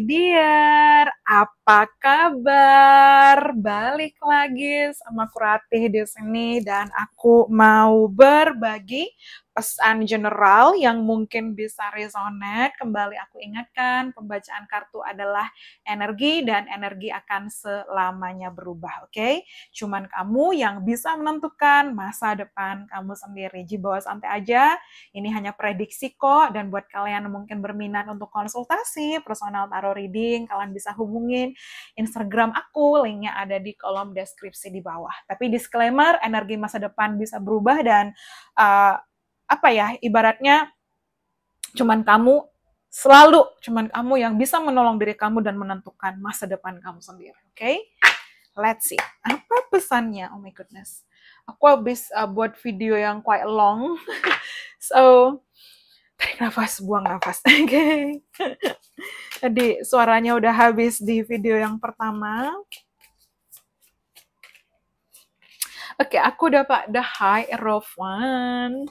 dear, apa apa kabar? Balik lagi sama Kuratih di sini dan aku mau berbagi pesan general yang mungkin bisa resonate. Kembali aku ingatkan, pembacaan kartu adalah energi dan energi akan selamanya berubah, oke? Okay? Cuman kamu yang bisa menentukan masa depan kamu sendiri. Ji bawa santai aja, ini hanya prediksi kok dan buat kalian mungkin berminat untuk konsultasi, personal tarot reading, kalian bisa hubungin Instagram aku, linknya ada di kolom deskripsi di bawah. Tapi disclaimer, energi masa depan bisa berubah dan uh, apa ya, ibaratnya cuman kamu selalu cuman kamu yang bisa menolong diri kamu dan menentukan masa depan kamu sendiri. Oke, okay? let's see apa pesannya. Oh my goodness, aku habis uh, buat video yang quite long, so tarik nafas, buang nafas. Oke. Okay. Jadi suaranya udah habis di video yang pertama. Oke, okay, aku dapat the high of one.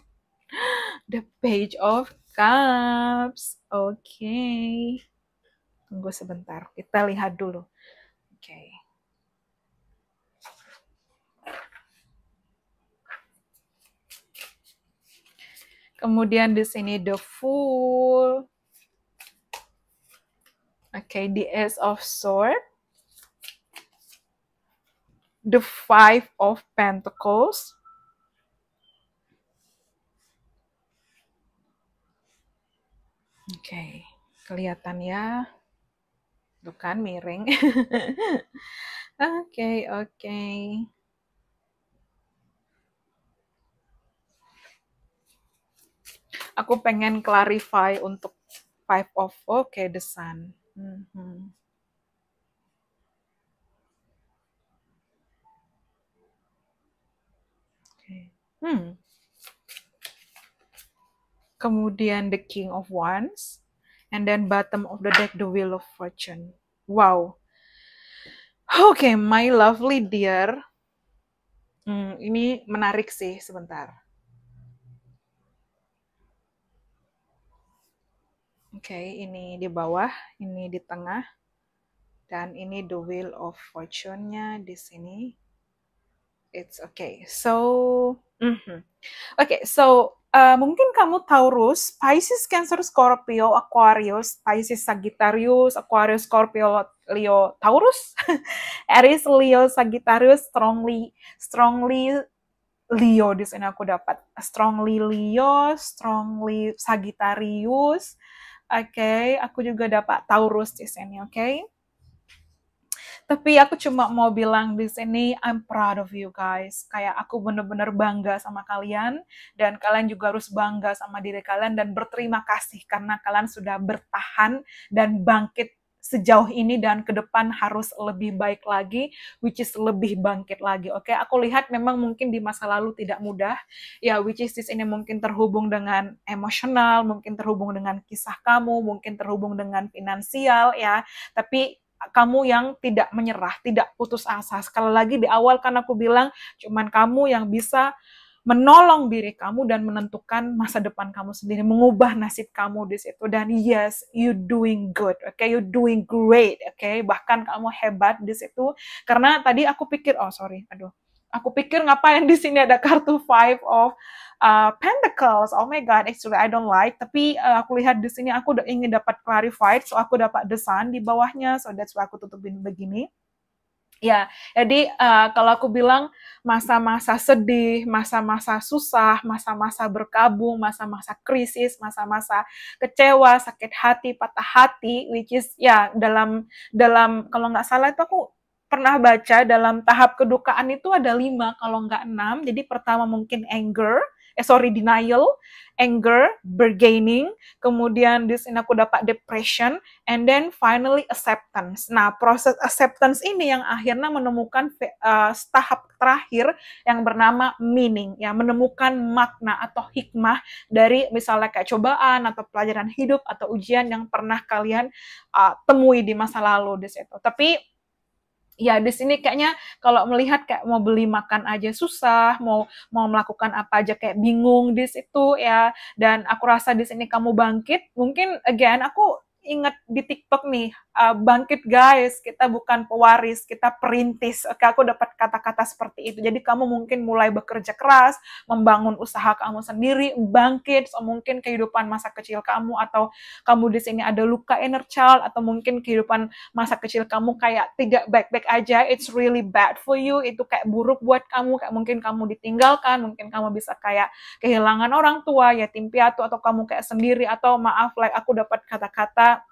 The page of cups. Oke. Okay. Tunggu sebentar, kita lihat dulu. Oke. Okay. Kemudian di sini the full, Oke, okay, the ace of sword. The five of pentacles. Oke, okay, kelihatan ya. Bukan miring. Oke, okay, oke. Okay. aku pengen clarify untuk five of okay the sun mm -hmm. hmm kemudian the king of wands and then bottom of the deck the wheel of fortune wow Oke, okay, my lovely dear. Hmm, ini menarik sih sebentar. Oke, okay, ini di bawah, ini di tengah, dan ini the wheel of fortune-nya di sini. It's okay. So, mm -hmm. okay, so uh, mungkin kamu Taurus, Pisces, Cancer, Scorpio, Aquarius, Pisces, Sagittarius, Aquarius, Scorpio, Leo, Taurus, Aries, Leo, Sagittarius, strongly, strongly Leo di sini aku dapat strongly Leo, strongly Sagittarius, okay? aku juga dapat Taurus di sini, oke? Okay? Tapi aku cuma mau bilang di sini, I'm proud of you guys. Kayak aku bener-bener bangga sama kalian. Dan kalian juga harus bangga sama diri kalian dan berterima kasih karena kalian sudah bertahan dan bangkit sejauh ini dan ke depan harus lebih baik lagi, which is lebih bangkit lagi. Oke, okay? aku lihat memang mungkin di masa lalu tidak mudah, ya which is this ini mungkin terhubung dengan emosional, mungkin terhubung dengan kisah kamu, mungkin terhubung dengan finansial ya, tapi kamu yang tidak menyerah, tidak putus asa. Sekali lagi di awal kan aku bilang, cuman kamu yang bisa menolong diri kamu dan menentukan masa depan kamu sendiri, mengubah nasib kamu di situ. Dan yes, you doing good, okay? you doing great, Okay? Bahkan kamu hebat di situ. Karena tadi aku pikir, oh sorry, aduh, aku pikir ngapain di sini ada kartu five of uh, Pentacles. Oh my God, actually I don't like. Tapi uh, aku lihat di sini aku ingin dapat clarified, so aku dapat desain di bawahnya, so that's why aku tutupin begini. Ya, jadi uh, kalau aku bilang masa-masa sedih, masa-masa susah, masa-masa berkabung, masa-masa krisis, masa-masa kecewa, sakit hati, patah hati, which is ya dalam dalam kalau nggak salah itu aku pernah baca dalam tahap kedukaan itu ada lima kalau nggak enam. Jadi pertama mungkin anger, eh sorry denial, anger, bargaining, kemudian di sini aku dapat depression, and then finally acceptance. Nah, proses acceptance ini yang akhirnya menemukan uh, tahap terakhir yang bernama meaning, ya menemukan makna atau hikmah dari misalnya kayak cobaan atau pelajaran hidup atau ujian yang pernah kalian uh, temui di masa lalu di situ. Tapi ya di sini kayaknya kalau melihat kayak mau beli makan aja susah, mau mau melakukan apa aja kayak bingung di situ ya. Dan aku rasa di sini kamu bangkit, mungkin again aku ingat di TikTok nih uh, bangkit guys, kita bukan pewaris, kita perintis. Oke, aku dapat kata-kata seperti itu. Jadi kamu mungkin mulai bekerja keras, membangun usaha kamu sendiri, bangkit. So, mungkin kehidupan masa kecil kamu atau kamu di sini ada luka inner child atau mungkin kehidupan masa kecil kamu kayak tidak baik-baik aja. It's really bad for you. Itu kayak buruk buat kamu. Kayak mungkin kamu ditinggalkan, mungkin kamu bisa kayak kehilangan orang tua, yatim piatu atau kamu kayak sendiri atau maaf like aku dapat kata-kata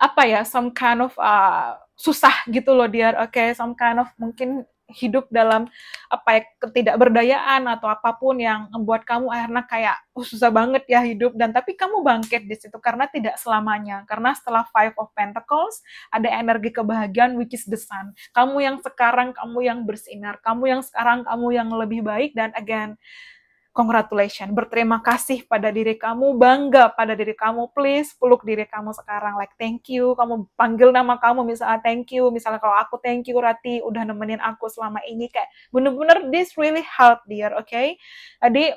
apa ya some kind of uh, susah gitu loh dia oke okay, some kind of mungkin hidup dalam apa ya ketidakberdayaan atau apapun yang membuat kamu akhirnya kayak oh, susah banget ya hidup dan tapi kamu bangkit di situ karena tidak selamanya karena setelah Five of Pentacles ada energi kebahagiaan which is the sun kamu yang sekarang kamu yang bersinar kamu yang sekarang kamu yang lebih baik dan again congratulations, berterima kasih pada diri kamu, bangga pada diri kamu, please peluk diri kamu sekarang, like thank you, kamu panggil nama kamu, misalnya thank you, misalnya kalau aku thank you Rati, udah nemenin aku selama ini, kayak bener-bener this really help dear, oke? Okay? Jadi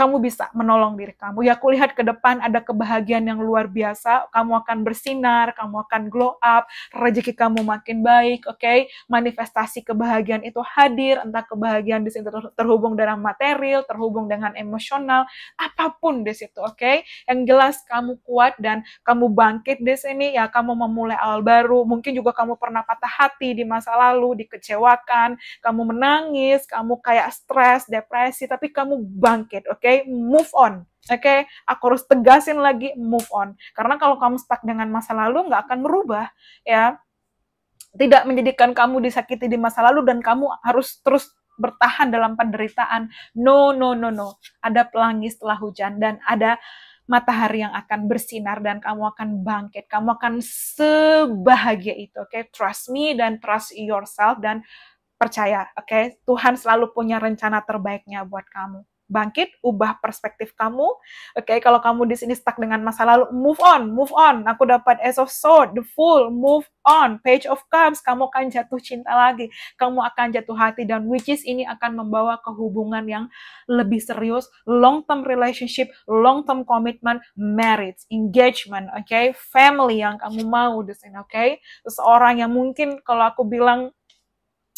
kamu bisa menolong diri kamu. Ya, aku lihat ke depan ada kebahagiaan yang luar biasa. Kamu akan bersinar, kamu akan glow up, rezeki kamu makin baik, oke? Okay? Manifestasi kebahagiaan itu hadir, entah kebahagiaan di situ terhubung dengan material, terhubung dengan emosional, apapun di situ, oke? Okay? Yang jelas kamu kuat dan kamu bangkit di sini, ya kamu memulai awal baru. Mungkin juga kamu pernah patah hati di masa lalu, dikecewakan, kamu menangis, kamu kayak stres, depresi, tapi kamu bangkit, oke? Okay? okay? move on Oke, okay? aku harus tegasin lagi move on. Karena kalau kamu stuck dengan masa lalu, nggak akan berubah, ya. Tidak menjadikan kamu disakiti di masa lalu dan kamu harus terus bertahan dalam penderitaan. No, no, no, no. Ada pelangi setelah hujan dan ada matahari yang akan bersinar dan kamu akan bangkit. Kamu akan sebahagia itu, oke? Okay? Trust me dan trust yourself dan percaya, oke? Okay? Tuhan selalu punya rencana terbaiknya buat kamu bangkit, ubah perspektif kamu. Oke, okay, kalau kamu di sini stuck dengan masa lalu, move on, move on. Aku dapat Ace of Sword, The full move on. Page of Cups, kamu akan jatuh cinta lagi. Kamu akan jatuh hati dan which is ini akan membawa ke hubungan yang lebih serius, long term relationship, long term commitment, marriage, engagement, oke? Okay? Family yang kamu mau di sini, oke? Okay? Seseorang yang mungkin kalau aku bilang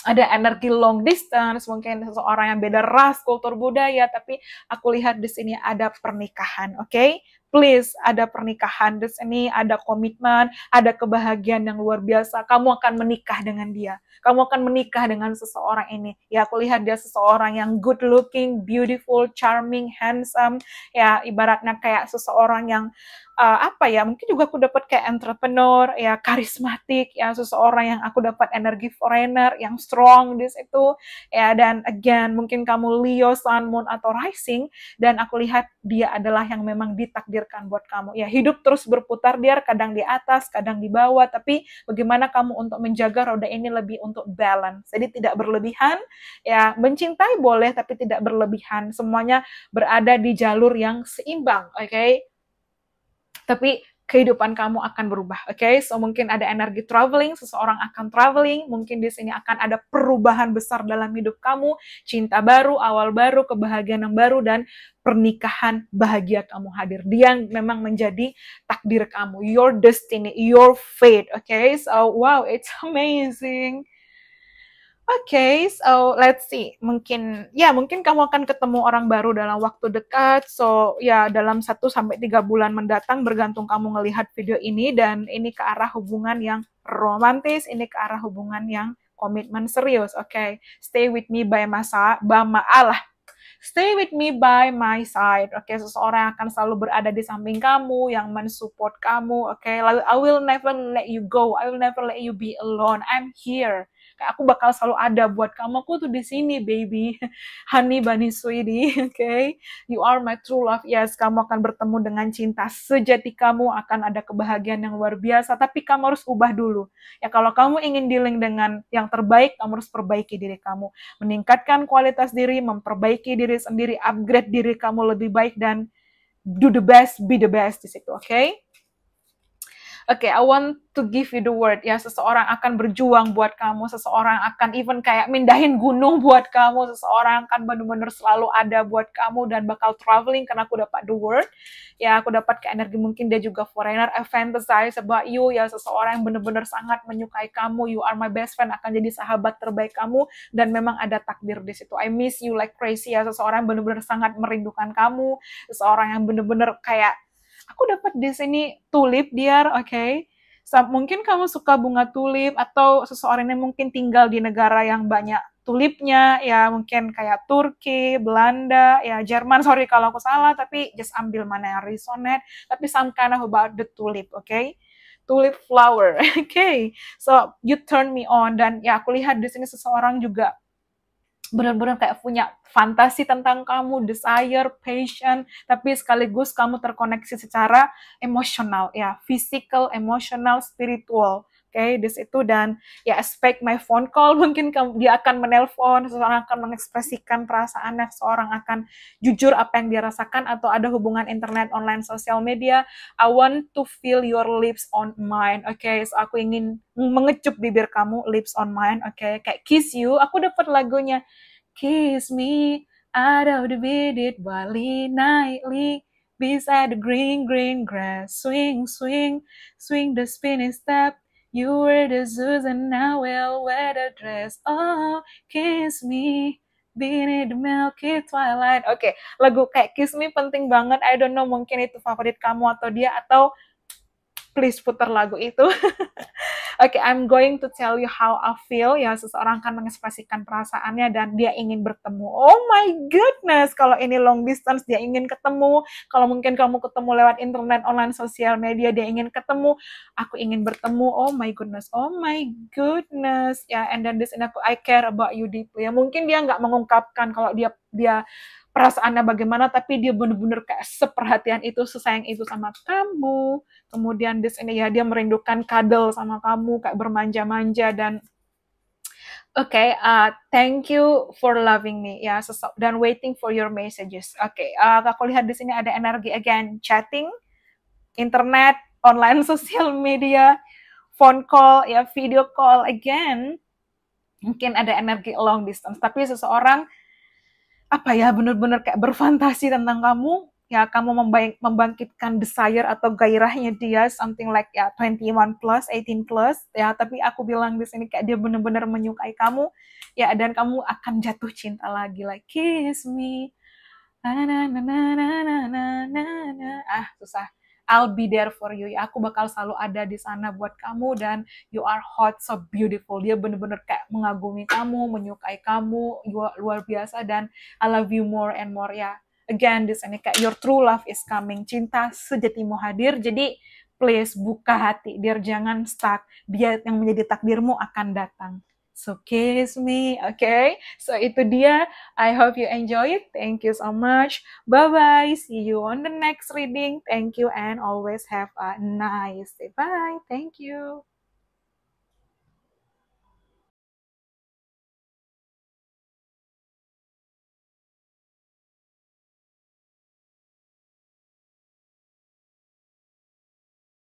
ada energi long distance, mungkin seseorang yang beda ras, kultur budaya, tapi aku lihat di sini ada pernikahan, oke? Okay? please ada pernikahan di sini, ada komitmen, ada kebahagiaan yang luar biasa. Kamu akan menikah dengan dia. Kamu akan menikah dengan seseorang ini. Ya, aku lihat dia seseorang yang good looking, beautiful, charming, handsome. Ya, ibaratnya kayak seseorang yang uh, apa ya? Mungkin juga aku dapat kayak entrepreneur, ya karismatik, ya seseorang yang aku dapat energi foreigner, yang strong di situ. Ya, dan again mungkin kamu Leo, Sun, Moon atau Rising dan aku lihat dia adalah yang memang ditakdir takdirkan buat kamu. Ya, hidup terus berputar biar kadang di atas, kadang di bawah, tapi bagaimana kamu untuk menjaga roda ini lebih untuk balance. Jadi tidak berlebihan, ya mencintai boleh tapi tidak berlebihan. Semuanya berada di jalur yang seimbang, oke? Okay? Tapi kehidupan kamu akan berubah. Oke, okay? so mungkin ada energi traveling, seseorang akan traveling, mungkin di sini akan ada perubahan besar dalam hidup kamu, cinta baru, awal baru, kebahagiaan yang baru dan pernikahan bahagia kamu hadir. Dia yang memang menjadi takdir kamu, your destiny, your fate. Oke, okay? so wow, it's amazing okay, so let's see. Mungkin ya mungkin kamu akan ketemu orang baru dalam waktu dekat. So ya dalam satu sampai tiga bulan mendatang bergantung kamu melihat video ini dan ini ke arah hubungan yang romantis, ini ke arah hubungan yang komitmen serius. Oke. Okay? Stay with me by masa bama Allah. Stay with me by my side. Oke, okay, seseorang akan selalu berada di samping kamu, yang mensupport kamu. Oke, okay? I will never let you go. I will never let you be alone. I'm here kayak aku bakal selalu ada buat kamu aku tuh di sini baby honey bunny sweetie oke okay? you are my true love yes kamu akan bertemu dengan cinta sejati kamu akan ada kebahagiaan yang luar biasa tapi kamu harus ubah dulu ya kalau kamu ingin dealing dengan yang terbaik kamu harus perbaiki diri kamu meningkatkan kualitas diri memperbaiki diri sendiri upgrade diri kamu lebih baik dan do the best be the best di situ oke okay? okay, I want to give you the word ya seseorang akan berjuang buat kamu seseorang akan even kayak mindahin gunung buat kamu seseorang akan benar-benar selalu ada buat kamu dan bakal traveling karena aku dapat the word ya aku dapat ke energi mungkin dia juga foreigner I fantasize about you ya seseorang yang benar-benar sangat menyukai kamu you are my best friend akan jadi sahabat terbaik kamu dan memang ada takdir di situ I miss you like crazy ya seseorang yang benar-benar sangat merindukan kamu seseorang yang benar-benar kayak aku dapat di sini tulip dear, oke. Okay? So, mungkin kamu suka bunga tulip atau seseorang yang mungkin tinggal di negara yang banyak tulipnya ya mungkin kayak Turki, Belanda, ya Jerman sorry kalau aku salah tapi just ambil mana yang resonate tapi some kind of about the tulip, oke? Okay? Tulip flower, oke? Okay? So you turn me on dan ya aku lihat di sini seseorang juga benar-benar kayak punya fantasi tentang kamu, desire, passion, tapi sekaligus kamu terkoneksi secara emosional ya, physical, emotional, spiritual okay, this itu dan ya expect my phone call mungkin dia akan menelpon seseorang akan mengekspresikan perasaannya seorang akan jujur apa yang dia rasakan atau ada hubungan internet online sosial media I want to feel your lips on mine oke okay, so aku ingin mengecup bibir kamu lips on mine oke okay, kayak kiss you aku dapat lagunya kiss me ada udah bidit Bali nightly beside the green green grass swing swing swing the spinning step You were the Susan wear the dress. Oh, kiss me. Beneath the milky twilight. Oke, okay. lagu kayak Kiss Me penting banget. I don't know, mungkin itu favorit kamu atau dia atau please putar lagu itu. Oke, okay, I'm going to tell you how I feel. Ya, seseorang kan mengekspresikan perasaannya dan dia ingin bertemu. Oh my goodness, kalau ini long distance dia ingin ketemu. Kalau mungkin kamu ketemu lewat internet, online, sosial media dia ingin ketemu. Aku ingin bertemu. Oh my goodness, oh my goodness. Ya, yeah, and then this and aku I care about you deeply. Ya, mungkin dia nggak mengungkapkan kalau dia dia perasaannya bagaimana tapi dia benar-benar kayak seperhatian itu sesayang itu sama kamu kemudian di sini ya dia merindukan kadal sama kamu kayak bermanja-manja dan oke okay, uh, thank you for loving me ya yeah, dan waiting for your messages oke okay, uh, aku lihat di sini ada energi again chatting internet online social media phone call ya video call again mungkin ada energi long distance tapi seseorang apa ya benar-benar kayak berfantasi tentang kamu ya kamu membangkitkan desire atau gairahnya dia something like ya 21 plus 18 plus ya tapi aku bilang di sini kayak dia benar-benar menyukai kamu ya dan kamu akan jatuh cinta lagi like kiss me na na na na na na na ah susah I'll be there for you ya aku bakal selalu ada di sana buat kamu dan you are hot so beautiful dia bener-bener kayak mengagumi kamu menyukai kamu luar biasa dan I love you more and more ya again di sini kayak your true love is coming cinta sejatimu hadir jadi please buka hati biar jangan stuck dia yang menjadi takdirmu akan datang So kiss me, okay? So itu dia. I hope you enjoy it. Thank you so much. Bye-bye. See you on the next reading. Thank you and always have a nice day. Bye. Thank you.